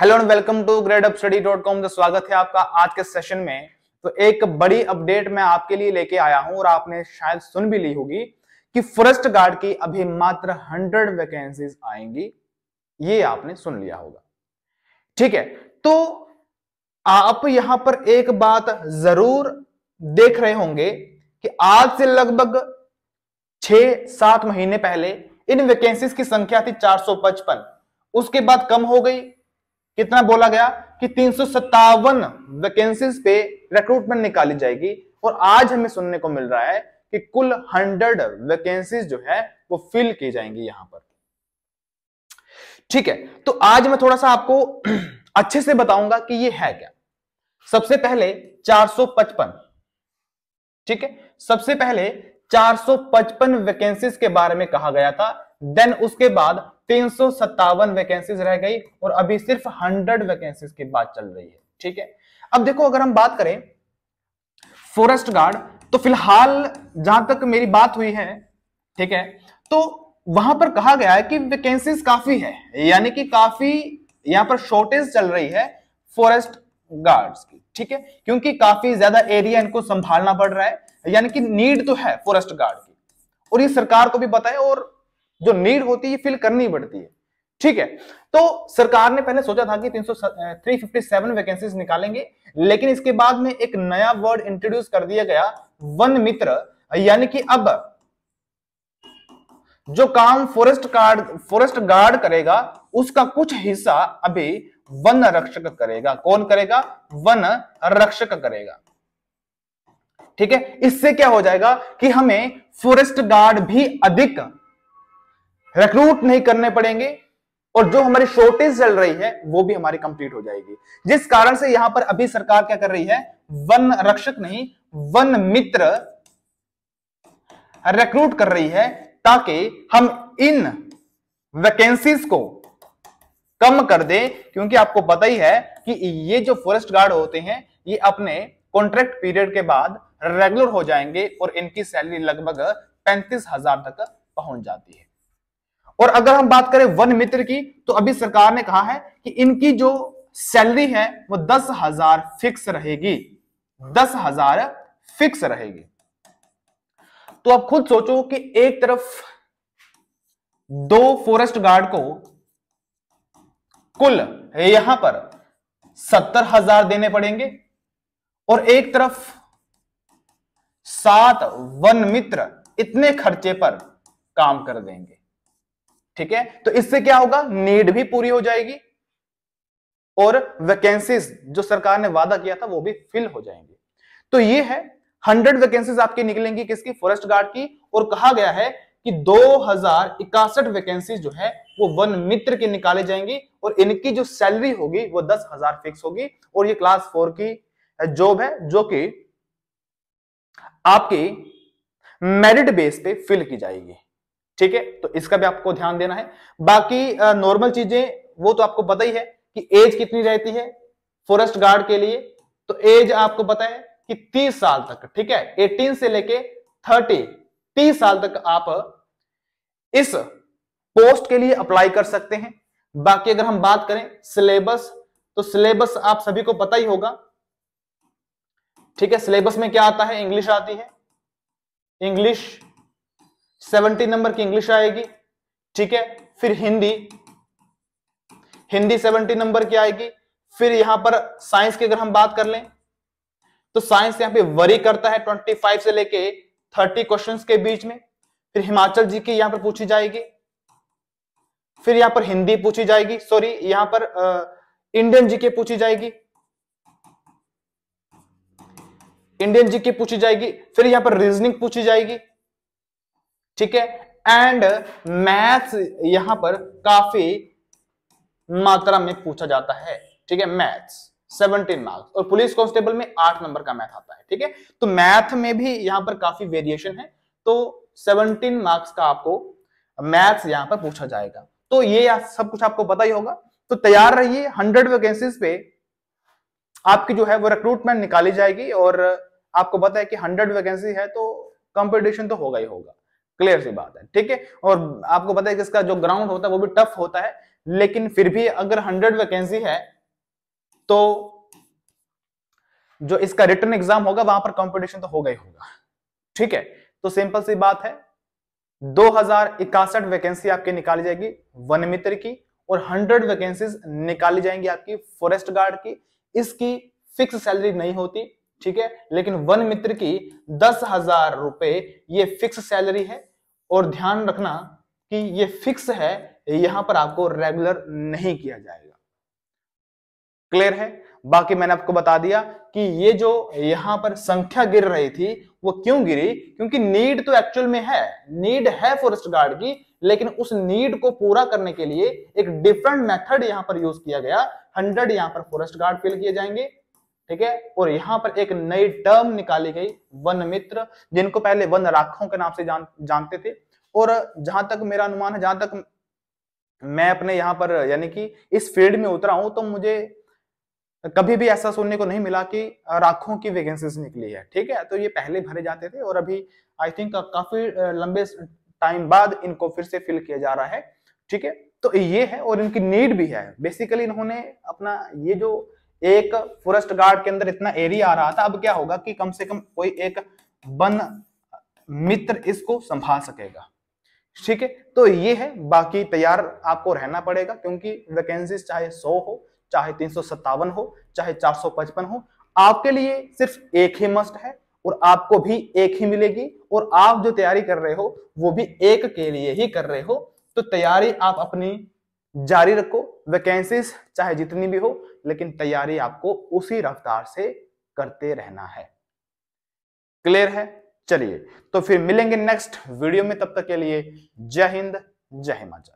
hello and welcome to grade अपडी study dot com का स्वागत है आपका आज के सेशन में तो एक बड़ी अपडेट मैं आपके लिए लेके आया हूं और आपने शायद सुन भी ली होगी कि फॉरेस्ट गार्ड की अभी मात्र हंड्रेड वैकेंसीज आएंगी ये आपने सुन लिया होगा ठीक है तो आप यहां पर एक बात जरूर देख रहे होंगे कि आज से लगभग छह सात महीने पहले इन वैकेंसीज की संख्या थी 455 उसके बाद कम हो गई कितना बोला गया कि तीन वैकेंसी पे रिक्रूटमेंट निकाली जाएगी और आज हमें सुनने को मिल रहा है कि कुल हंड्रेड वैकेंसी जो है वो फिल की जाएंगी यहां पर ठीक है तो आज मैं थोड़ा सा आपको अच्छे से बताऊंगा कि ये है क्या सबसे पहले 455 ठीक है सबसे पहले 455 वैकेंसीज के बारे में कहा गया था देन उसके बाद तीन सौ सत्तावन वैकेंसीज रह गई और अभी सिर्फ हंड्रेड वैकेंसीज की बात चल रही है ठीक है अब देखो अगर हम बात करें फॉरेस्ट गार्ड तो फिलहाल जहां तक मेरी बात हुई है ठीक है तो वहां पर कहा गया है कि वैकेंसीज काफी है यानी कि काफी यहाँ पर शॉर्टेज चल रही है फॉरेस्ट गार्ड्स की ठीक है क्योंकि काफी ज्यादा एरिया इनको संभालना पड़ रहा है यानी कि नीड तो है फॉरेस्ट गार्ड की और ये सरकार को भी बताए और जो नीड होती है फिल करनी पड़ती है ठीक है तो सरकार ने पहले सोचा था कि 357 वैकेंसीज निकालेंगे लेकिन इसके बाद में एक नया वर्ड इंट्रोड्यूस कर दिया गया वन मित्र यानी कि अब जो काम फॉरेस्ट गार्ड फॉरेस्ट गार्ड करेगा उसका कुछ हिस्सा अभी वन रक्षक करेगा कौन करेगा वन रक्षक करेगा ठीक है इससे क्या हो जाएगा कि हमें फॉरेस्ट गार्ड भी अधिक रिक्रूट नहीं करने पड़ेंगे और जो हमारी शॉर्टेज चल रही है वो भी हमारी कंप्लीट हो जाएगी जिस कारण से यहां पर अभी सरकार क्या कर रही है वन रक्षक नहीं वन मित्र रिक्रूट कर रही है ताकि हम इन वैकेंसीज को कम कर दें क्योंकि आपको पता ही है कि ये जो फॉरेस्ट गार्ड होते हैं ये अपने कॉन्ट्रैक्ट पीरियड के बाद रेगुलर हो जाएंगे और इनकी सैलरी लगभग पैंतीस हजार तक पहुंच जाती है और अगर हम बात करें वन मित्र की तो अभी सरकार ने कहा है कि इनकी जो सैलरी है वो दस हजार फिक्स रहेगी दस हजार फिक्स रहेगी तो आप खुद सोचो कि एक तरफ दो फॉरेस्ट गार्ड को कुल यहां पर सत्तर हजार देने पड़ेंगे और एक तरफ सात वन मित्र इतने खर्चे पर काम कर देंगे ठीक है तो इससे क्या होगा नीड भी पूरी हो जाएगी और वैकेंसीज जो सरकार ने वादा किया था वो भी फिल हो जाएंगी तो ये है हंड्रेड वैकेंसीज आपकी निकलेंगी किसकी फॉरेस्ट गार्ड की और कहा गया है कि दो हजार इकसठ वैकेंसीज जो है वो वन मित्र की निकाले जाएंगी और इनकी जो सैलरी होगी वो दस हजार फिक्स होगी और ये क्लास फोर की जॉब है जो कि आपकी मेरिट बेस पे फिल की जाएगी ठीक है तो इसका भी आपको ध्यान देना है बाकी नॉर्मल चीजें वो तो आपको पता ही है कि एज कितनी रहती है फॉरेस्ट गार्ड के लिए तो एज आपको पता है कि 30 साल तक ठीक है 18 से लेके 30 30 साल तक आप इस पोस्ट के लिए अप्लाई कर सकते हैं बाकी अगर हम बात करें सिलेबस तो सिलेबस आप सभी को पता ही होगा ठीक है सिलेबस में क्या आता है इंग्लिश आती है इंग्लिश सेवेंटी नंबर की इंग्लिश आएगी ठीक है फिर हिंदी हिंदी सेवेंटी नंबर की आएगी फिर यहां पर साइंस की अगर हम बात कर लें तो साइंस यहां पे वरी करता है 25 से लेके 30 क्वेश्चंस के बीच में फिर हिमाचल जी की यहां पर पूछी जाएगी फिर यहां पर हिंदी पूछी जाएगी सॉरी यहां पर इंडियन जी के पूछी जाएगी इंडियन जी की पूछी जाएगी फिर यहां पर रीजनिंग पूछी जाएगी ठीक है एंड मैथ्स यहां पर काफी मात्रा में पूछा जाता है ठीक है मैथ्स 17 मार्क्स और पुलिस कांस्टेबल में आठ नंबर का मैथ आता है ठीक है तो मैथ में भी यहां पर काफी वेरिएशन है तो 17 मार्क्स का आपको मैथ्स यहां पर पूछा जाएगा तो ये सब कुछ आपको पता ही होगा तो तैयार रहिए हंड्रेड वैकेंसीज पे आपकी जो है वो रिक्रूटमेंट निकाली जाएगी और आपको पता है कि हंड्रेड वैकेंसी है तो कंपटीशन तो होगा ही होगा क्लियर सी बात है ठीक है और आपको पता है कि इसका जो ग्राउंड होता है वो भी टफ होता है लेकिन फिर भी अगर हंड्रेड वैकेंसी है तो जो इसका रिटर्न एग्जाम होगा वहां पर कंपटीशन तो होगा ही होगा ठीक है तो सिंपल सी बात है दो हजार वैकेंसी आपकी निकाली जाएगी वन मित्र की और हंड्रेड वैकेंसी निकाली जाएंगी आपकी फॉरेस्ट गार्ड की इसकी फिक्स सैलरी नहीं होती ठीक है लेकिन वन मित्र की दस हजार रुपए ये फिक्स सैलरी है और ध्यान रखना कि ये फिक्स है यहां पर आपको रेगुलर नहीं किया जाएगा क्लियर है बाकी मैंने आपको बता दिया कि ये जो यहां पर संख्या गिर रही थी वो क्यों गिरी क्योंकि नीड तो एक्चुअल में है नीड है फॉरेस्ट गार्ड की लेकिन उस नीड को पूरा करने के लिए एक डिफरेंट मेथड यहां पर यूज किया गया हंड्रेड यहां पर फॉरेस्ट गार्ड फिल किए जाएंगे ठीक है और यहाँ पर एक नई टर्म निकाली गई वन मित्र जिनको पहले वन राखों के नाम से जान जानते थे और जहां तक मेरा अनुमान है जहां तक मैं अपने यहाँ पर यानी कि इस फील्ड में उतरा हूं तो मुझे कभी भी ऐसा सुनने को नहीं मिला कि राखों की वैकेंसीज निकली है ठीक है तो ये पहले भरे जाते थे और अभी आई थिंक काफी लंबे टाइम बाद इनको फिर से फिल किया जा रहा है ठीक है तो ये है और इनकी नीड भी है बेसिकली इन्होंने अपना ये जो एक फॉरेस्ट गार्ड के अंदर इतना एरिया आ रहा था अब क्या होगा कि कम से कम कोई एक वन मित्र इसको संभाल सकेगा ठीक है तो ये है बाकी तैयार आपको रहना पड़ेगा क्योंकि वैकेंसी चाहे 100 हो चाहे तीन हो चाहे 455 हो आपके लिए सिर्फ एक ही मस्ट है और आपको भी एक ही मिलेगी और आप जो तैयारी कर रहे हो वो भी एक के लिए ही कर रहे हो तो तैयारी आप अपनी जारी रखो वैकेंसीज चाहे जितनी भी हो लेकिन तैयारी आपको उसी रफ्तार से करते रहना है क्लियर है चलिए तो फिर मिलेंगे नेक्स्ट वीडियो में तब तक के लिए जय हिंद जय हिमाचल